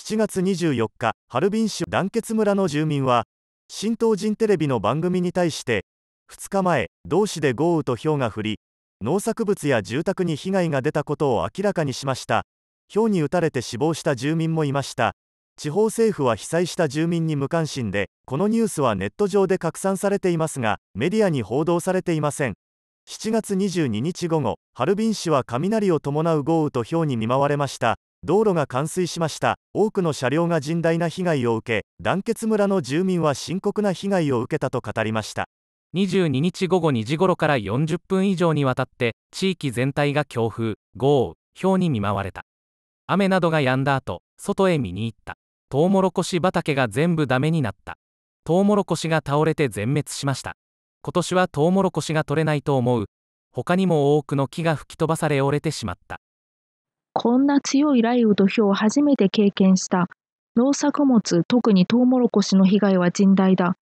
7月24日ハルビン市団結村の住民は新東人テレビの番組に対して2日前同市で豪雨と氷が降り農作物や住宅に被害が出たことを明らかにしました氷に打たれて死亡した住民もいました地方政府は被災した住民に無関心でこのニュースはネット上で拡散されていますがメディアに報道されていません7月22日午後ハルビン市は雷を伴う豪雨と氷に見舞われました道路が冠水しました多くの車両が甚大な被害を受け団結村の住民は深刻な被害を受けたと語りました22日午後2時ごろから40分以上にわたって地域全体が強風豪雨氷に見舞われた雨などが止んだ後外へ見に行ったトウモロコシ畑が全部ダメになったトウモロコシが倒れて全滅しました今年はトウモロコシが取れないと思う他にも多くの木が吹き飛ばされ折れてしまったこんな強い雷雨とひを初めて経験した。農作物、特にトウモロコシの被害は甚大だ。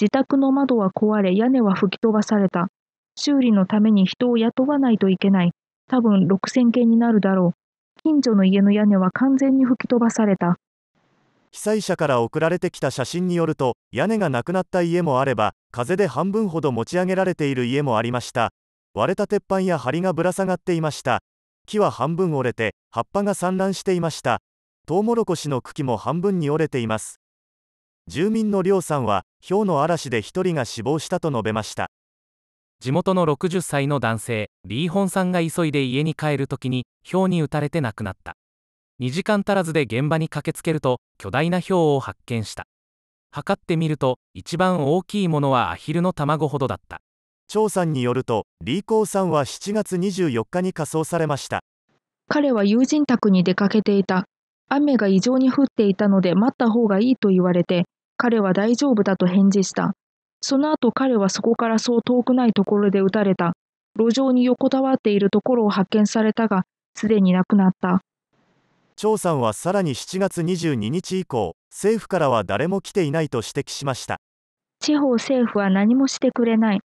自宅の窓は壊れ、屋根は吹き飛ばされた。修理のために人を雇わないといけない。多分6000件になるだろう。近所の家の屋根は完全に吹き飛ばされた。被災者から送られてきた写真によると、屋根がなくなった家もあれば、風で半分ほど持ち上げられている家もありました。割れた鉄板や梁がぶら下がっていました。木は半分折れて葉っぱが散乱していましたトウモロコシの茎も半分に折れています住民の梁さんは氷の嵐で1人が死亡したと述べました地元の60歳の男性リーホンさんが急いで家に帰るときに氷に打たれて亡くなった2時間足らずで現場に駆けつけると巨大な氷を発見した測ってみると一番大きいものはアヒルの卵ほどだった張さんによると李光さんは7月24日に火葬されました彼は友人宅に出かけていた雨が異常に降っていたので待った方がいいと言われて彼は大丈夫だと返事したその後彼はそこからそう遠くないところで撃たれた路上に横たわっているところを発見されたがすでに亡くなった張さんはさらに7月22日以降政府からは誰も来ていないと指摘しました地方政府は何もしてくれない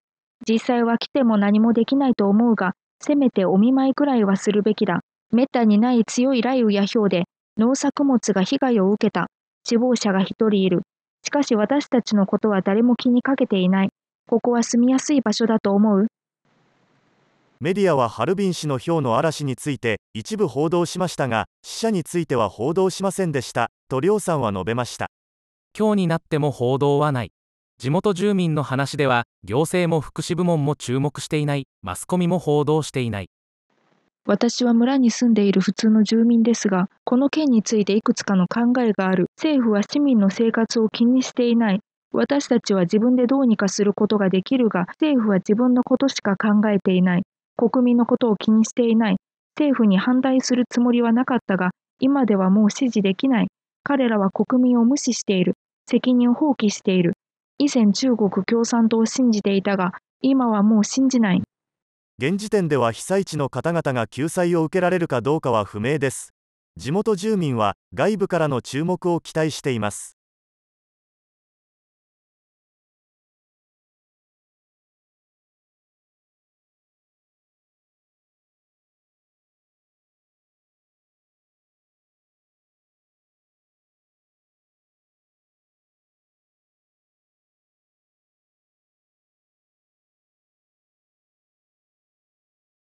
実際は来ても何もできないと思うが、せめてお見舞いくらいはするべきだ。めったにない強い雷雨や氷で、農作物が被害を受けた。死亡者が一人いる。しかし私たちのことは誰も気にかけていない。ここは住みやすい場所だと思うメディアはハルビン市の氷の嵐について一部報道しましたが、死者については報道しませんでした、と亮さんは述べました。今日になっても報道はない。地元住民の話では行政も福祉部門も注目していないマスコミも報道していない私は村に住んでいる普通の住民ですがこの件についていくつかの考えがある政府は市民の生活を気にしていない私たちは自分でどうにかすることができるが政府は自分のことしか考えていない国民のことを気にしていない政府に反対するつもりはなかったが今ではもう支持できない彼らは国民を無視している責任を放棄している以前中国共産党を信じていたが今はもう信じない現時点では被災地の方々が救済を受けられるかどうかは不明です地元住民は外部からの注目を期待しています